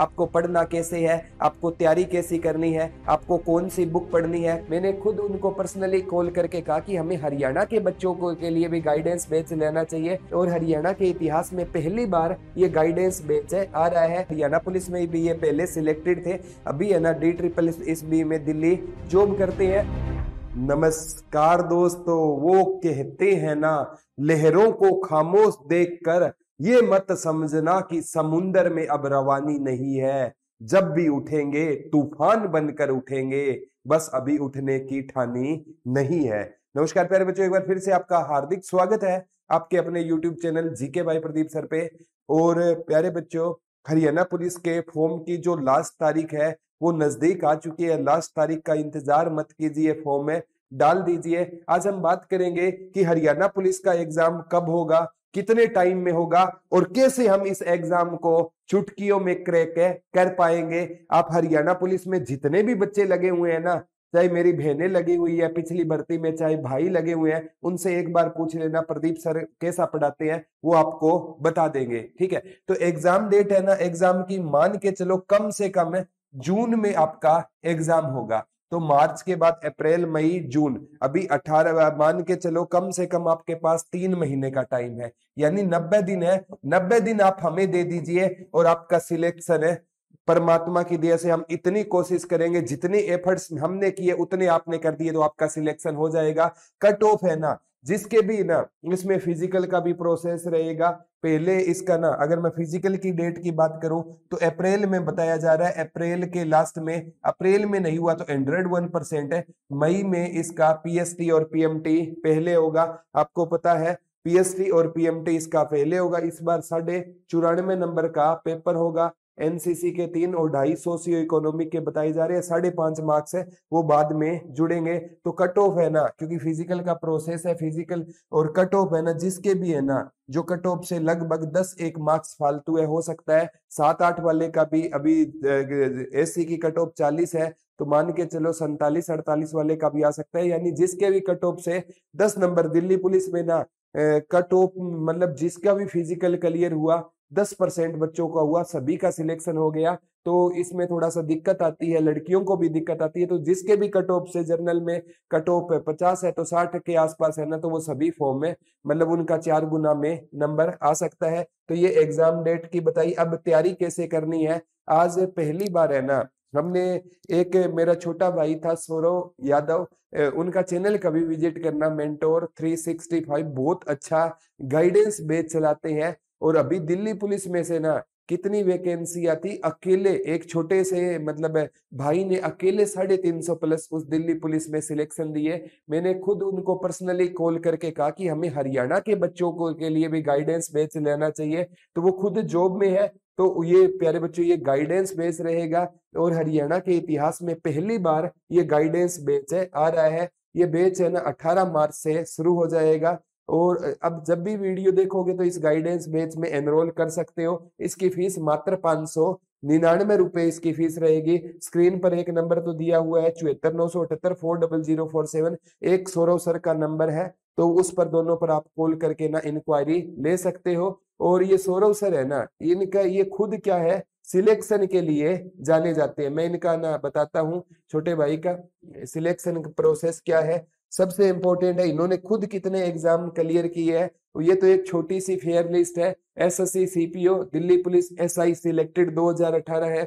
आपको पढ़ना कैसे है आपको तैयारी कैसी करनी है आपको कौन सी बुक पढ़नी है मैंने खुद उनको पर्सनली कॉल करके कहा कि हमें हरियाणा के बच्चों को के लिए भी गाइडेंस बैच लेना चाहिए और हरियाणा के इतिहास में पहली बार ये गाइडेंस बैच है आ रहा है हरियाणा पुलिस में भी ये पहले सिलेक्टेड थे अभी है ना डी ट्रिपल एस बी में दिल्ली जॉब करते हैं नमस्कार दोस्तों वो कहते हैं ना लहरों को खामोश देखकर ये मत समझना कि समुन्दर में अब रवानी नहीं है जब भी उठेंगे तूफान बनकर उठेंगे बस अभी उठने की ठानी नहीं है नमस्कार प्यारे बच्चों एक बार फिर से आपका हार्दिक स्वागत है आपके अपने YouTube चैनल जीके भाई प्रदीप सर पे और प्यारे बच्चों हरियाणा पुलिस के फॉर्म की जो लास्ट तारीख है वो नजदीक आ चुकी है लास्ट तारीख का इंतजार मत कीजिए फॉर्म में डाल दीजिए आज हम बात करेंगे कि हरियाणा पुलिस का एग्जाम कब होगा कितने टाइम में होगा और कैसे हम इस एग्जाम को चुटकियों में क्रैक कर पाएंगे आप हरियाणा पुलिस में जितने भी बच्चे लगे हुए हैं ना चाहे मेरी बहनें लगी हुई है पिछली भर्ती में चाहे भाई लगे हुए हैं उनसे एक बार पूछ लेना प्रदीप सर कैसा पढ़ाते हैं वो आपको बता देंगे ठीक है तो एग्जाम डेट है ना एग्जाम की मान के चलो कम से कम जून में आपका एग्जाम होगा तो मार्च के बाद अप्रैल मई जून अभी अठारह मान के चलो कम से कम आपके पास तीन महीने का टाइम है यानी नब्बे दिन है नब्बे दिन आप हमें दे दीजिए और आपका सिलेक्शन है परमात्मा की दया से हम इतनी कोशिश करेंगे जितनी एफर्ट्स हमने किए उतने आपने कर दिए तो आपका सिलेक्शन हो जाएगा कट ऑफ है ना जिसके भी ना इसमें फिजिकल का भी प्रोसेस रहेगा पहले इसका ना अगर मैं फिजिकल की डेट की बात करूं तो अप्रैल में बताया जा रहा है अप्रैल के लास्ट में अप्रैल में नहीं हुआ तो हंड्रेड वन परसेंट है मई में इसका पीएसटी और पीएमटी पहले होगा आपको पता है पीएसटी और पीएमटी इसका पहले होगा इस बार साढ़े चौरानवे नंबर का पेपर होगा एनसीसी के तीन और ढाई सोशियो इकोनॉमिक के बताए जा रहे हैं साढ़े पांच मार्क्स है वो बाद में जुड़ेंगे तो कट ऑफ है ना क्योंकि फिजिकल का प्रोसेस है फिजिकल और कट ऑफ है ना जिसके भी है ना जो कट ऑफ से लगभग दस एक मार्क्स फालतू है हो सकता है सात आठ वाले का भी अभी एससी की कट ऑफ चालीस है तो मान के चलो सैतालीस अड़तालीस वाले का भी आ सकता है यानी जिसके भी कट ऑफ से दस नंबर दिल्ली पुलिस में ना कट ऑफ मतलब जिसका भी फिजिकल क्लियर हुआ दस परसेंट बच्चों का हुआ सभी का सिलेक्शन हो गया तो इसमें थोड़ा सा दिक्कत आती है लड़कियों को भी दिक्कत आती है तो जिसके भी कट ऑफ से जर्नल में कट ऑफ पचास है तो साठ के आसपास है ना तो वो सभी फॉर्म में मतलब उनका चार गुना में नंबर आ सकता है तो ये एग्जाम डेट की बताई अब तैयारी कैसे करनी है आज पहली बार है ना हमने एक मेरा छोटा भाई था सौरव यादव उनका चैनल कभी विजिट करना मेंटोर 365 बहुत अच्छा गाइडेंस बेच चलाते हैं और अभी दिल्ली पुलिस में से ना कितनी वैकेंसी आती अकेले एक छोटे से मतलब भाई ने अकेले साढ़े तीन सौ प्लस उस दिल्ली पुलिस में सिलेक्शन दिए मैंने खुद उनको पर्सनली कॉल करके कहा कि हमें हरियाणा के बच्चों को के लिए भी गाइडेंस बेच लेना चाहिए तो वो खुद जॉब में है तो ये प्यारे बच्चों ये गाइडेंस बेच रहेगा और हरियाणा के इतिहास में पहली बार ये गाइडेंस बेच है आ रहा है ये बेच है ना अठारह मार्च से शुरू हो जाएगा और अब जब भी वीडियो देखोगे तो इस गाइडेंस बैच में एनरोल कर सकते हो इसकी फीस मात्र पांच सौ निन्यानवे रुपए इसकी फीस रहेगी स्क्रीन पर एक नंबर तो दिया हुआ है चौहत्तर नौ सौ अठहत्तर four double zero four seven एक सौरव सर का नंबर है तो उस पर दोनों पर आप कॉल करके ना इंक्वायरी ले सकते हो और ये सौरव सर है ना इनका ये खुद क्या है सिलेक्शन के लिए जाने जाते हैं मैं इनका ना बताता हूँ छोटे भाई का सिलेक्शन प्रोसेस क्या है सबसे इंपॉर्टेंट है इन्होंने खुद कितने एग्जाम क्लियर किए हैं ये तो एक छोटी सी फेयर लिस्ट है SSC CPO Delhi police SI selected 2018 है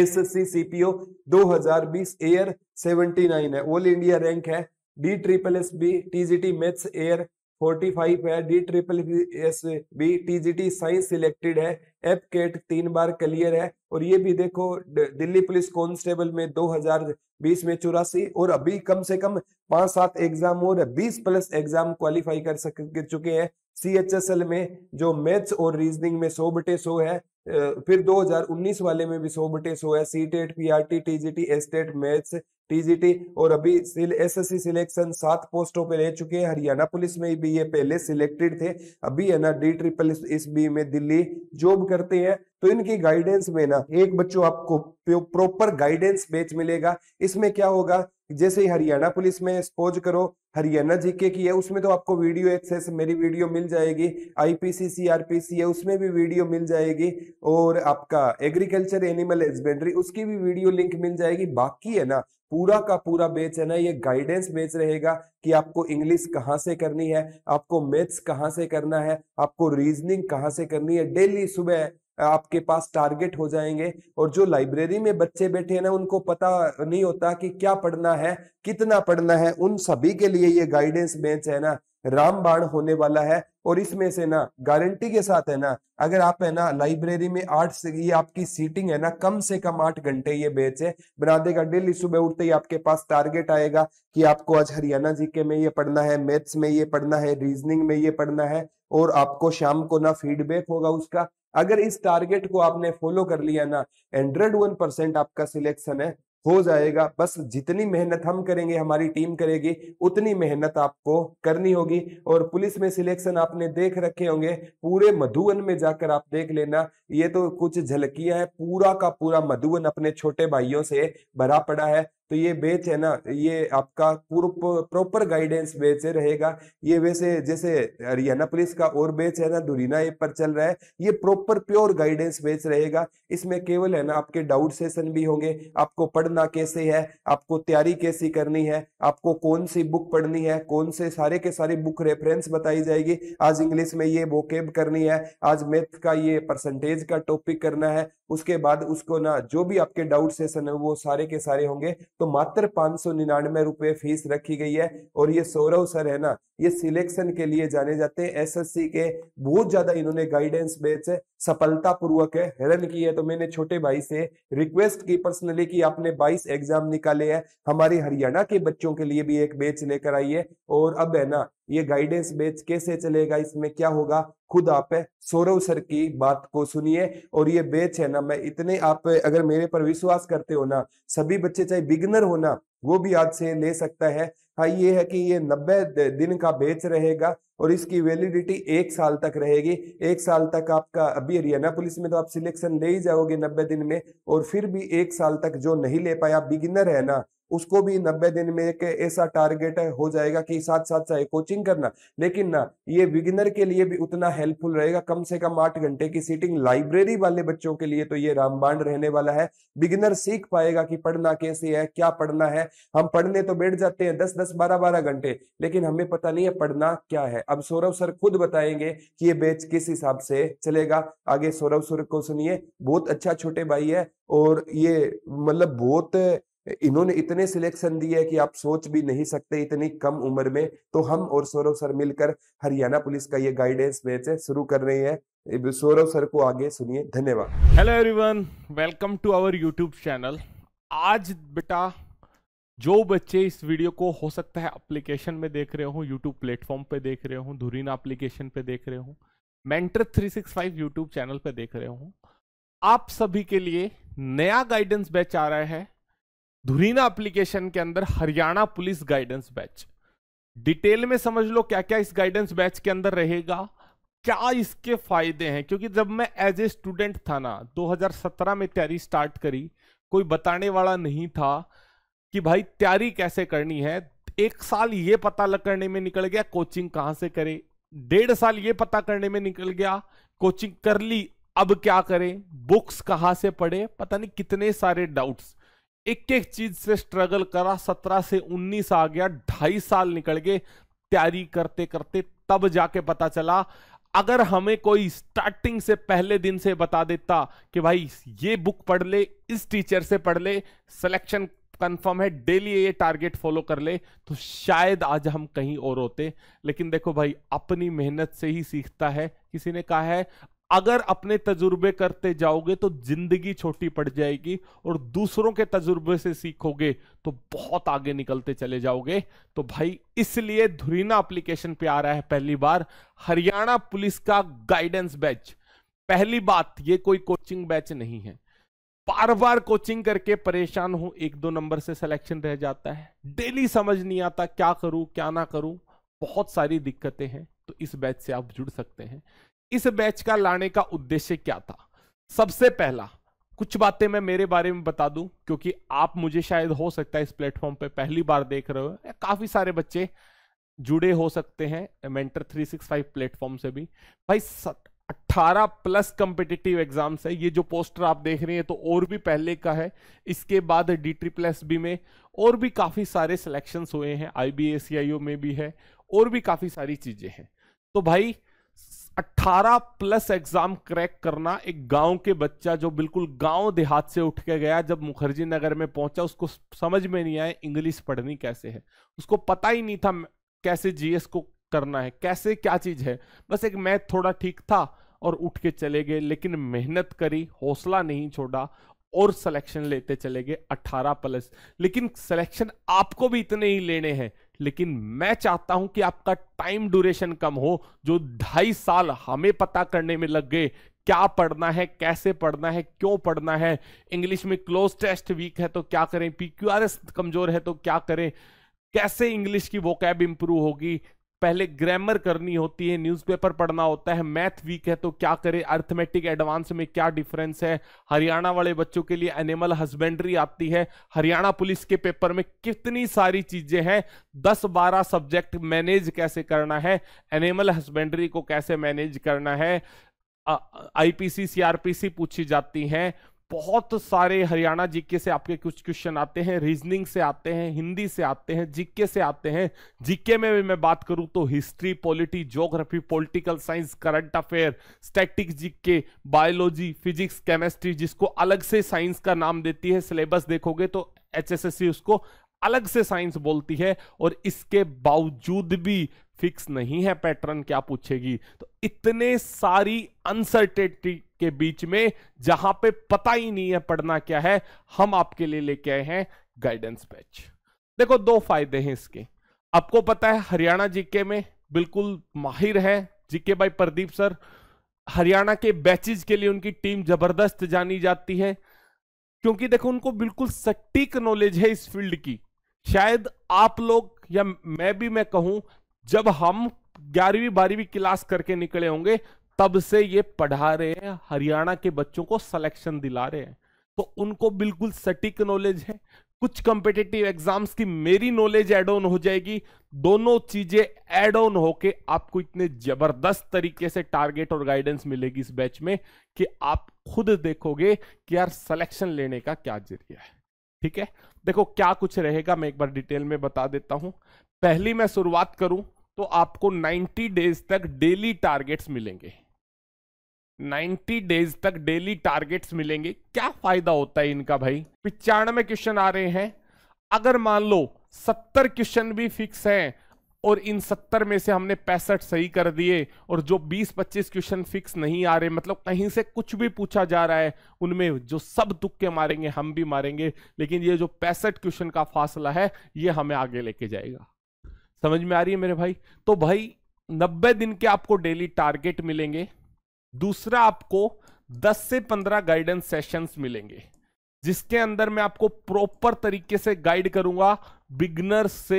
एसएससी सीपीओ 2020 एयर 79 है ऑल इंडिया रैंक है D triple S B TGT maths AIR 45 है D triple S B TGT science selected है एप केट तीन बार क्लियर है और ये भी देखो दिल्ली पुलिस कांस्टेबल में 2020 में चौरासी और अभी कम से कम पांच सात एग्जाम और 20 प्लस एग्जाम क्वालिफाई कर सक चुके हैं सी एच एस एल में जो मैथ्स और रीजनिंग में सौ बटे सौ है फिर 2019 वाले में भी सो बटे सौ है C TET P R T T G T STET maths T G T और अभी एस एस सी सिलेक्शन सात पोस्टों पे रह चुके हैं हरियाणा पुलिस में भी ये पहले सिलेक्टेड थे अभी है ना डी ट्रिपल एस बी में दिल्ली जॉब करते हैं तो इनकी गाइडेंस में ना एक बच्चों आपको प्रॉपर गाइडेंस बेच मिलेगा इसमें क्या होगा जैसे ही हरियाणा पुलिस में एक्सपोज करो हरियाणा जीके की है उसमें तो आपको वीडियो एक्सेस मेरी वीडियो मिल जाएगी आईपीसी सीआरपीसी है उसमें भी वीडियो मिल जाएगी और आपका एग्रीकल्चर एनिमल हस्बेंड्री उसकी भी वीडियो लिंक मिल जाएगी बाकी है ना पूरा का पूरा बेच है ना ये गाइडेंस बेच रहेगा कि आपको इंग्लिश कहाँ से करनी है आपको मैथ्स कहाँ से करना है आपको रीजनिंग कहाँ से करनी है डेली सुबह आपके पास टारगेट हो जाएंगे और जो लाइब्रेरी में बच्चे बैठे हैं ना उनको पता नहीं होता कि क्या पढ़ना है कितना पढ़ना है उन सभी के लिए ये गाइडेंस बेंच है ना रामबाण होने वाला है और इसमें से ना गारंटी के साथ है ना अगर आप है ना लाइब्रेरी में आठ से ये आपकी सीटिंग है ना कम से कम आठ घंटे ये बेच है बना देगा डेली सुबह उठते ही आपके पास टारगेट आएगा कि आपको आज हरियाणा जीके में ये पढ़ना है मैथ्स में ये पढ़ना है रीजनिंग में ये पढ़ना है और आपको शाम को ना फीडबैक होगा उसका अगर इस टारगेट को आपने फॉलो कर लिया ना हंड्रेड वन परसेंट आपका सिलेक्शन है हो जाएगा बस जितनी मेहनत हम करेंगे हमारी टीम करेगी उतनी मेहनत आपको करनी होगी और पुलिस में सिलेक्शन आपने देख रखे होंगे पूरे मधुवन में जाकर आप देख लेना ये तो कुछ झलकियां है पूरा का पूरा मधुवन अपने छोटे भाइयों से भरा पड़ा है तो ये बेच है ना ये आपका पूर्व प्रॉपर गाइडेंस बेच रहेगा ये वैसे जैसे हरियाणा पुलिस का और बेच है ना दुरीना ऐप पर चल रहा है ये प्रॉपर प्योर गाइडेंस बेच रहेगा इसमें केवल है ना आपके डाउट सेशन भी होंगे आपको पढ़ना कैसे है आपको तैयारी कैसी करनी है आपको कौन सी बुक पढ़नी है कौन से सारे के सारे बुक रेफरेंस बताई जाएगी आज इंग्लिश में ये वोकेब करनी है आज मैथ का ये परसेंटेज का टॉपिक करना है उसके बाद उसको ना जो भी आपके डाउट सेशन है वो सारे के सारे होंगे तो मात्र पांच सौ निन्यानवे रुपए फीस रखी गई है और ये सौरव सर है ना ये सिलेक्शन के लिए जाने जाते हैं एसएससी के बहुत ज्यादा इन्होंने गाइडेंस है सफलतापूर्वक रन की है तो मैंने छोटे भाई से रिक्वेस्ट की पर्सनली कि आपने 22 एग्जाम निकाले हैं हमारे हरियाणा के बच्चों के लिए भी एक बैच लेकर आई है और अब है ना ये गाइडेंस बैच कैसे चलेगा इसमें क्या होगा खुद आप सौरव सर की बात को सुनिए और ये बैच है ना मैं इतने आप अगर मेरे पर विश्वास करते हो ना सभी बच्चे चाहे बिगनर हो ना वो भी आज से ले सकता है हाँ ये है कि ये नब्बे दिन का बैच रहेगा और इसकी वैलिडिटी एक साल तक रहेगी एक साल तक आपका अभी हरियाणा पुलिस में तो आप सिलेक्शन ले ही जाओगे नब्बे दिन में और फिर भी एक साल तक जो नहीं ले पाए आप बिगिनर है ना उसको भी नब्बे दिन में एक ऐसा टारगेट हो जाएगा कि साथ साथ चाहे कोचिंग करना लेकिन ना ये बिगिनर के लिए भी उतना हेल्पफुल रहेगा कम से कम आठ घंटे की सीटिंग लाइब्रेरी वाले बच्चों के लिए तो ये रामबाण रहने वाला है बिगिनर सीख पाएगा कि पढ़ना कैसे है क्या पढ़ना है हम पढ़ने तो बैठ जाते हैं दस दस बारह बारह घंटे लेकिन हमें पता नहीं है पढ़ना क्या है अब सौरभ सर खुद बताएंगे कि ये बैच किस हिसाब से चलेगा आगे सौरभ सर को सुनिए बहुत अच्छा छोटे भाई है और ये मतलब बहुत इन्होंने इतने सिलेक्शन दिए कि आप सोच भी नहीं सकते इतनी कम उम्र में तो हम और सौरभ सर मिलकर हरियाणा पुलिस का ये गाइडेंस मैच है शुरू कर रहे हैं सौरभ सर को आगे सुनिए धन्यवाद hello everyone welcome to our YouTube channel आज बेटा जो बच्चे इस वीडियो को हो सकता है अप्लीकेशन में देख रहे हो यूट्यूब प्लेटफॉर्म पे देख रहे हो धुरीना अप्लीकेशन पे देख रहे हो मेंटर फाइव यूट्यूब चैनल पे देख रहे हो आप सभी के लिए नया गाइडेंस बैच आ रहा है धुरीना एप्लीकेशन के अंदर Haryana police guidance batch detail में समझ लो क्या क्या इस गाइडेंस बैच के अंदर रहेगा क्या इसके फायदे हैं क्योंकि जब मैं एज ए स्टूडेंट था ना 2017 में तैयारी स्टार्ट करी कोई बताने वाला नहीं था कि भाई तैयारी कैसे करनी है एक साल ये पता लग करने में निकल गया कोचिंग कहां से करे डेढ़ साल ये पता करने में निकल गया कोचिंग कर ली अब क्या करें बुक्स कहां से पढ़े पता नहीं कितने सारे डाउट्स एक एक चीज से स्ट्रगल करा सत्रह से उन्नीस आ गया ढाई साल निकल गए तैयारी करते करते तब जाके पता चला अगर हमें कोई स्टार्टिंग से पहले दिन से बता देता कि भाई ये बुक पढ़ ले इस टीचर से पढ़ ले सिलेक्शन कंफर्म है डेली ये टारगेट फॉलो कर ले तो शायद आज हम कहीं और होते लेकिन देखो भाई अपनी मेहनत से ही सीखता है किसी ने कहा है अगर अपने तजुर्बे करते जाओगे तो जिंदगी छोटी पड़ जाएगी और दूसरों के तजुर्बे से सीखोगे तो बहुत आगे निकलते चले जाओगे तो भाई इसलिए धुरीना एप्लीकेशन पे आ रहा है पहली बार हरियाणा पुलिस का गाइडेंस बैच पहली बात ये कोई कोचिंग बैच नहीं है बार बार कोचिंग करके परेशान हूं एक दो नंबर से सिलेक्शन रह जाता है डेली समझ नहीं आता क्या करूं क्या ना करूं बहुत सारी दिक्कतें हैं तो इस बैच से आप जुड़ सकते हैं इस बैच का लाने का उद्देश्य क्या था सबसे पहला कुछ बातें मैं मेरे बारे में बता दूं क्योंकि आप मुझे शायद हो सकता है इस प्लेटफॉर्म पे पहली बार देख रहे हो या काफी सारे बच्चे जुड़े हो सकते हैं मेंटर 365 प्लेटफॉर्म से भी भाई 18 प्लस कम्पिटिटिव एग्जाम्स है ये जो पोस्टर आप देख रहे हैं तो और भी पहले का है इसके बाद डी ट्री प्लस बी में और भी काफ़ी सारे सिलेक्शन हुए हैं आई बी आई में भी है और भी काफ़ी सारी चीज़ें हैं तो भाई 18 प्लस एग्जाम क्रैक करना एक गांव के बच्चा जो बिल्कुल गांव देहात से उठ के गया जब मुखर्जी नगर में पहुंचा उसको समझ में नहीं आया इंग्लिश पढ़नी कैसे है उसको पता ही नहीं था कैसे जीएस को करना है कैसे क्या चीज है बस एक मैथ थोड़ा ठीक था और उठ के चले गए लेकिन मेहनत करी हौसला नहीं छोड़ा और सिलेक्शन लेते चले गए अठारह प्लस लेकिन सिलेक्शन आपको भी इतने ही लेने हैं लेकिन मैं चाहता हूं कि आपका टाइम ड्यूरेशन कम हो जो ढाई साल हमें पता करने में लग गए क्या पढ़ना है कैसे पढ़ना है क्यों पढ़ना है इंग्लिश में क्लोज टेस्ट वीक है तो क्या करें पी कमजोर है तो क्या करें कैसे इंग्लिश की वोकैब इंप्रूव होगी पहले ग्रामर करनी होती है न्यूज़पेपर पढ़ना होता है मैथ वीक है तो क्या करें अर्थमेटिक एडवांस में क्या डिफरेंस है हरियाणा वाले बच्चों के लिए एनिमल हस्बेंड्री आती है हरियाणा पुलिस के पेपर में कितनी सारी चीज़ें हैं दस बारह सब्जेक्ट मैनेज कैसे करना है एनिमल हस्बेंड्री को कैसे मैनेज करना है आईपीसी सीआरपीसी पूछी जाती हैं बहुत सारे हरियाणा जीके से आपके कुछ क्वेश्चन आते हैं रीजनिंग से आते हैं हिंदी से आते हैं जीके से आते हैं जीके में भी मैं बात करूं तो history polity geography political science current affair static GK biology physics chemistry जिसको अलग से साइंस का नाम देती है सिलेबस देखोगे तो एच उसको अलग से साइंस बोलती है और इसके बावजूद भी फिक्स नहीं है पैटर्न क्या पूछेगी तो इतने सारी अनसर्टेटी के बीच में जहां पे पता ही नहीं है पढ़ना क्या है हम आपके लिए लेके आए हैं गाइडेंस बैच देखो दो फायदे हैं इसके आपको पता है हरियाणा जीके में बिल्कुल माहिर है जीके भाई प्रदीप सर हरियाणा के बैचेज के लिए उनकी टीम जबरदस्त जानी जाती है क्योंकि देखो उनको बिल्कुल सटीक नॉलेज है इस फील्ड की शायद आप लोग या मैं भी मैं कहूं जब हम ग्यारहवीं बारहवीं क्लास करके निकले होंगे तब से ये पढ़ा रहे हैं हरियाणा के बच्चों को सिलेक्शन दिला रहे हैं तो उनको बिल्कुल सटीक नॉलेज है कुछ कंपिटेटिव एग्जाम्स की मेरी नॉलेज एड ऑन हो जाएगी दोनों चीजें एड ऑन होके आपको इतने जबरदस्त तरीके से टारगेट और गाइडेंस मिलेगी इस बैच में कि आप खुद देखोगे कि यार सिलेक्शन लेने का क्या जरिया है ठीक है देखो क्या कुछ रहेगा मैं एक बार डिटेल में बता देता हूं पहली मैं शुरुआत करूं तो आपको 90 डेज तक डेली टारगेट्स मिलेंगे 90 डेज तक डेली टारगेट्स मिलेंगे क्या फायदा होता है इनका भाई पिचानवे क्वेश्चन आ रहे हैं अगर मान लो सत्तर क्वेश्चन भी फिक्स हैं और इन सत्तर में से हमने पैंसठ सही कर दिए और जो बीस पच्चीस क्वेश्चन फिक्स नहीं आ रहे मतलब कहीं से कुछ भी पूछा जा रहा है उनमें जो सब तुक्के मारेंगे हम भी मारेंगे लेकिन ये जो पैंसठ क्वेश्चन का फासला है ये हमें आगे लेके जाएगा समझ में आ रही है मेरे भाई तो भाई नब्बे दिन के आपको डेली टारगेट मिलेंगे दूसरा आपको दस से पंद्रह गाइडेंस सेशंस मिलेंगे जिसके अंदर मैं आपको प्रॉपर तरीके से गाइड करूंगा बिगनर से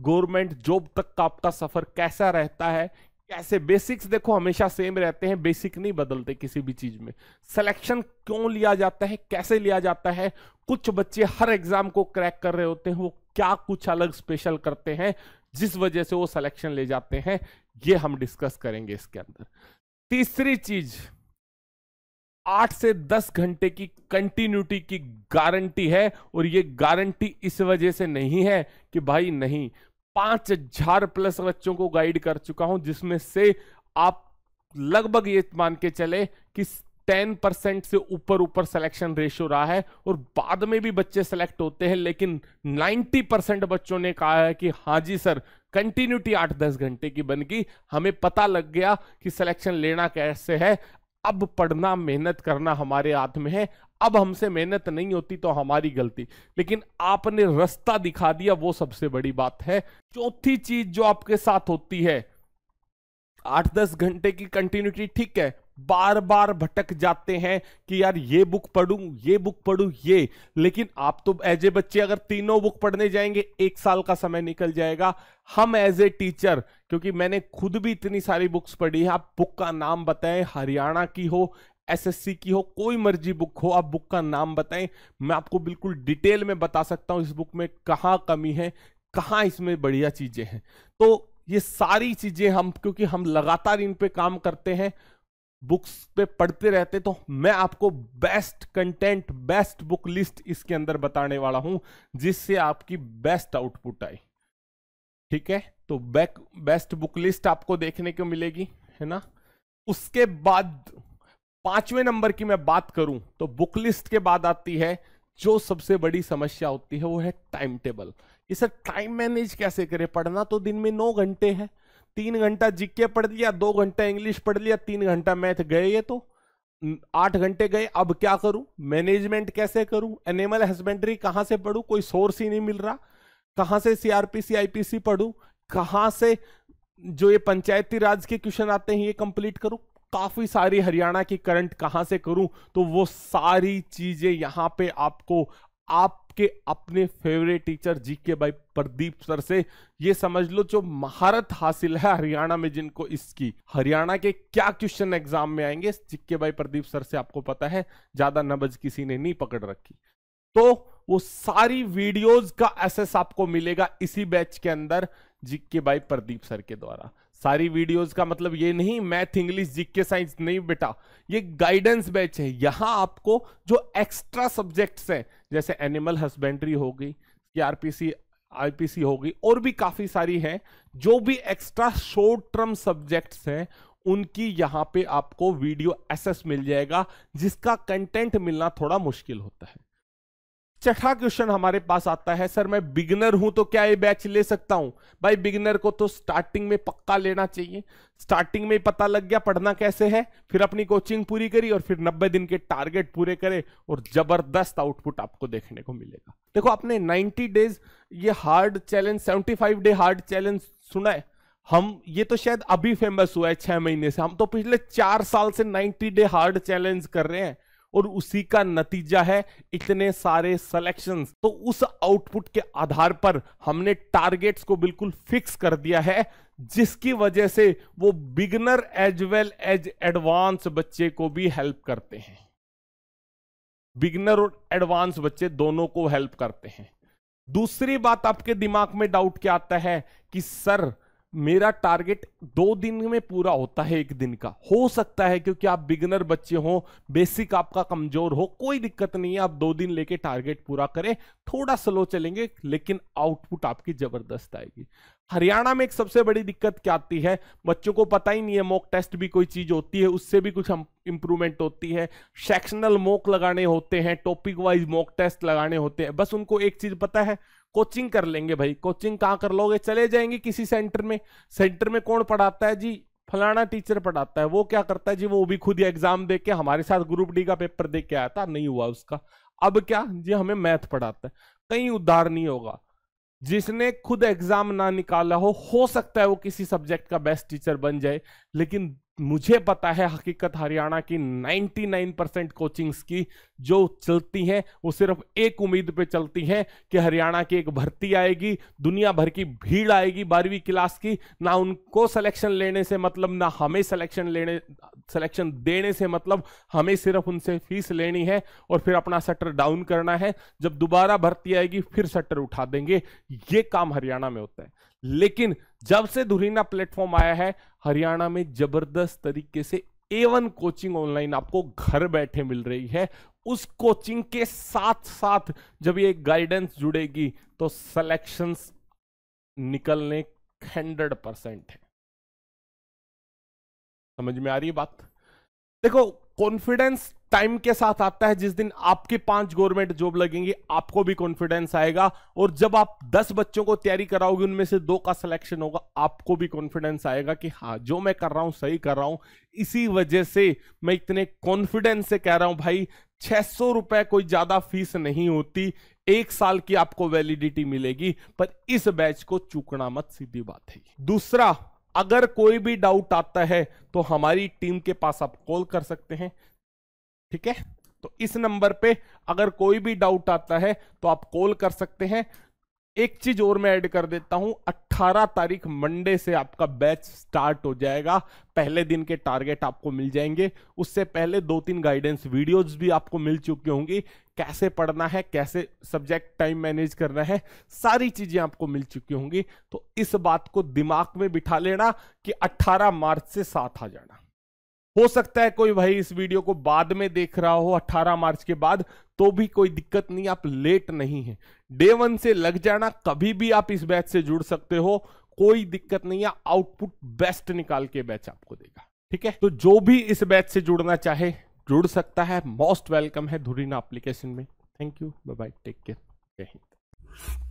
गवर्नमेंट जॉब तक का आपका सफर कैसा रहता है कैसे बेसिक्स देखो हमेशा सेम रहते हैं बेसिक नहीं बदलते किसी भी चीज में सिलेक्शन क्यों लिया जाता है कैसे लिया जाता है कुछ बच्चे हर एग्जाम को क्रैक कर रहे होते हैं वो क्या कुछ अलग स्पेशल करते हैं जिस वजह से वो सिलेक्शन ले जाते हैं ये हम डिस्कस करेंगे इसके अंदर तीसरी चीज आठ से दस घंटे की कंटिन्यूटी की गारंटी है और ये गारंटी इस वजह से नहीं है कि भाई नहीं पांच हजार प्लस बच्चों को गाइड कर चुका हूं जिसमें से आप लगभग ये मान के चले कि टेन परसेंट से ऊपर ऊपर सिलेक्शन रेशियो रहा है और बाद में भी बच्चे सेलेक्ट होते हैं लेकिन नाइन्टी परसेंट बच्चों ने कहा है कि हाँ जी सर कंटिन्यूटी आठ दस घंटे की बन गई हमें पता लग गया कि सिलेक्शन लेना कैसे है अब पढ़ना मेहनत करना हमारे हाथ में है अब हमसे मेहनत नहीं होती तो हमारी गलती लेकिन आपने रास्ता दिखा दिया वो सबसे बड़ी बात है चौथी चीज जो आपके साथ होती है आठ दस घंटे की कंटिन्यूटी ठीक है बार बार भटक जाते हैं कि यार ये बुक पढ़ू ये बुक पढ़ू ये लेकिन आप तो एज ए बच्चे अगर तीनों बुक पढ़ने जाएंगे एक साल का समय निकल जाएगा हम एज ए टीचर क्योंकि मैंने खुद भी इतनी सारी बुक्स पढ़ी है आप बुक का नाम बताएं हरियाणा की हो एसएससी की हो कोई मर्जी बुक हो आप बुक का नाम बताएं मैं आपको बिल्कुल डिटेल में बता सकता हूं इस बुक में कहाँ कमी है कहाँ इसमें बढ़िया चीजें हैं तो ये सारी चीजें हम क्योंकि हम लगातार इन पे काम करते हैं बुक्स पे पढ़ते रहते तो मैं आपको best content best book list इसके अंदर बताने वाला हूं जिससे आपकी बेस्ट आउटपुट आए ठीक है तो बैक बेस्ट बुक लिस्ट आपको देखने को मिलेगी है ना उसके बाद पांचवें नंबर की मैं बात करूं तो बुक लिस्ट के बाद आती है जो सबसे बड़ी समस्या होती है वो है टाइम टेबल ये सर टाइम मैनेज कैसे करें पढ़ना तो दिन में नौ घंटे है तीन घंटा जीके पढ़ लिया दो घंटा इंग्लिश पढ़ लिया तीन घंटा मैथ गए ये तो आठ घंटे गए अब क्या करूं मैनेजमेंट कैसे करूं एनिमल हस्बेंड्री कहां से पढ़ू कोई सोर्स ही नहीं मिल रहा कहां से सीआरपीसी आईपीसी पढ़ू कहां से जो ये पंचायती राज के क्वेश्चन आते हैं ये कंप्लीट करूं काफी सारी हरियाणा की करंट कहां से करूं तो वो सारी चीजें यहां पे आपको आप आपके अपने फेवरेट टीचर जी के भाई प्रदीप सर से ये समझ लो जो महारत हासिल है हरियाणा में जिनको इसकी हरियाणा के क्या क्वेश्चन एग्जाम में आएंगे जी भाई प्रदीप सर से आपको पता है ज्यादा नबज किसी ने नहीं पकड़ रखी तो वो सारी वीडियोज का एसेस आपको मिलेगा इसी बैच के अंदर जीके भाई प्रदीप सर के द्वारा सारी वीडियोस का मतलब ये नहीं मैथ इंग्लिश जीके साइंस नहीं बेटा ये गाइडेंस बैच है यहाँ आपको जो एक्स्ट्रा सब्जेक्ट्स हैं जैसे एनिमल हस्बेंड्री हो गई सीआरपीसी आईपीसी होगी और भी काफी सारी हैं जो भी एक्स्ट्रा शॉर्ट टर्म सब्जेक्ट्स हैं उनकी यहाँ पे आपको वीडियो एसेस मिल जाएगा जिसका कंटेंट मिलना थोड़ा मुश्किल होता है छठा क्वेश्चन हमारे पास आता है सर मैं बिगनर हूं तो क्या ये बैच ले सकता हूं भाई बिगनर को तो स्टार्टिंग में पक्का लेना चाहिए स्टार्टिंग में पता लग गया पढ़ना कैसे है फिर अपनी कोचिंग पूरी करी और फिर 90 दिन के टारगेट पूरे करे और जबरदस्त आउटपुट आपको देखने को मिलेगा देखो आपने 90 डेज ये hard challenge seventy day hard challenge सुना है हम ये तो शायद अभी फेमस हुआ है छह महीने से हम तो पिछले चार साल से 90 डे हार्ड चैलेंज कर रहे हैं और उसी का नतीजा है इतने सारे सिलेक्शंस तो उस आउटपुट के आधार पर हमने टारगेट्स को बिल्कुल फिक्स कर दिया है जिसकी वजह से वो beginner as well as advance बच्चे को भी हेल्प करते हैं बिगनर और एडवांस बच्चे दोनों को हेल्प करते हैं दूसरी बात आपके दिमाग में डाउट क्या आता है कि सर मेरा टारगेट दो दिन में पूरा होता है एक दिन का हो सकता है क्योंकि आप बिगनर बच्चे हो बेसिक आपका कमजोर हो कोई दिक्कत नहीं है आप दो दिन लेके टारगेट पूरा करें थोड़ा स्लो चलेंगे लेकिन आउटपुट आपकी जबरदस्त आएगी हरियाणा में एक सबसे बड़ी दिक्कत क्या आती है बच्चों को पता ही नहीं है मॉक टेस्ट भी कोई चीज होती है उससे भी कुछ इंप्रूवमेंट होती है सेक्शनल मॉक लगाने होते हैं टॉपिक वाइज मॉक टेस्ट लगाने होते हैं बस उनको एक चीज पता है कोचिंग कर लेंगे भाई कोचिंग कहाँ कर लोगे चले जाएंगे किसी सेंटर में सेंटर में कौन पढ़ाता है जी फलाना टीचर पढ़ाता है वो क्या करता है जी वो भी खुद एग्जाम दे के हमारे साथ ग्रुप डी का पेपर दे के आया था नहीं हुआ उसका अब क्या जी हमें मैथ पढ़ाता है कहीं उद्धार नहीं होगा जिसने खुद एग्जाम ना निकाला हो हो सकता है वो किसी सब्जेक्ट का बेस्ट टीचर बन जाए लेकिन मुझे पता है हकीकत हरियाणा की 99 परसेंट कोचिंग्स की जो चलती हैं वो सिर्फ एक उम्मीद पे चलती हैं कि हरियाणा की एक भर्ती आएगी दुनिया भर की भीड़ आएगी बारहवीं क्लास की ना उनको सिलेक्शन लेने से मतलब ना हमें सिलेक्शन लेने सिलेक्शन देने से मतलब हमें सिर्फ उनसे फीस लेनी है और फिर अपना शटर डाउन करना है जब दोबारा भर्ती आएगी फिर शटर उठा देंगे ये काम हरियाणा में होता है लेकिन जब से धुरीना प्लेटफॉर्म आया है हरियाणा में जबरदस्त तरीके से एवन कोचिंग ऑनलाइन आपको घर बैठे मिल रही है उस कोचिंग के साथ साथ जब ये गाइडेंस जुड़ेगी तो सिलेक्शंस निकलने हंड्रेड परसेंट है समझ में आ रही है बात देखो कॉन्फिडेंस टाइम के साथ आता है जिस दिन आपके पांच गवर्नमेंट जॉब लगेंगी आपको भी कॉन्फिडेंस आएगा और जब आप दस बच्चों को तैयारी कराओगे उनमें से दो का सिलेक्शन होगा आपको भी कॉन्फिडेंस आएगा कि हाँ जो मैं कर रहा हूं सही कर रहा हूं इसी वजह से मैं इतने कॉन्फिडेंस से कह रहा हूं भाई छह सौ रुपए कोई ज्यादा फीस नहीं होती एक साल की आपको वैलिडिटी मिलेगी पर इस बैच को चूकना मत सीधी बात है दूसरा अगर कोई भी डाउट आता है तो हमारी टीम के पास आप कॉल कर सकते हैं ठीक है तो इस नंबर पे अगर कोई भी डाउट आता है तो आप कॉल कर सकते हैं एक चीज और मैं ऐड कर देता हूं 18 तारीख मंडे से आपका बैच स्टार्ट हो जाएगा पहले दिन के टारगेट आपको मिल जाएंगे उससे पहले दो तीन गाइडेंस वीडियोस भी आपको मिल चुकी होंगी कैसे पढ़ना है कैसे सब्जेक्ट टाइम मैनेज करना है सारी चीजें आपको मिल चुकी होंगी तो इस बात को दिमाग में बिठा लेना कि अट्ठारह मार्च से साथ आ जाना हो सकता है कोई भाई इस वीडियो को बाद में देख रहा हो 18 मार्च के बाद तो भी कोई दिक्कत नहीं आप लेट नहीं है डे वन से लग जाना कभी भी आप इस बैच से जुड़ सकते हो कोई दिक्कत नहीं है आउटपुट बेस्ट निकाल के बैच आपको देगा ठीक है तो जो भी इस बैच से जुड़ना चाहे जुड़ सकता है मोस्ट वेलकम है धुरीना एप्लीकेशन में thank you bye bye take care जय हिंद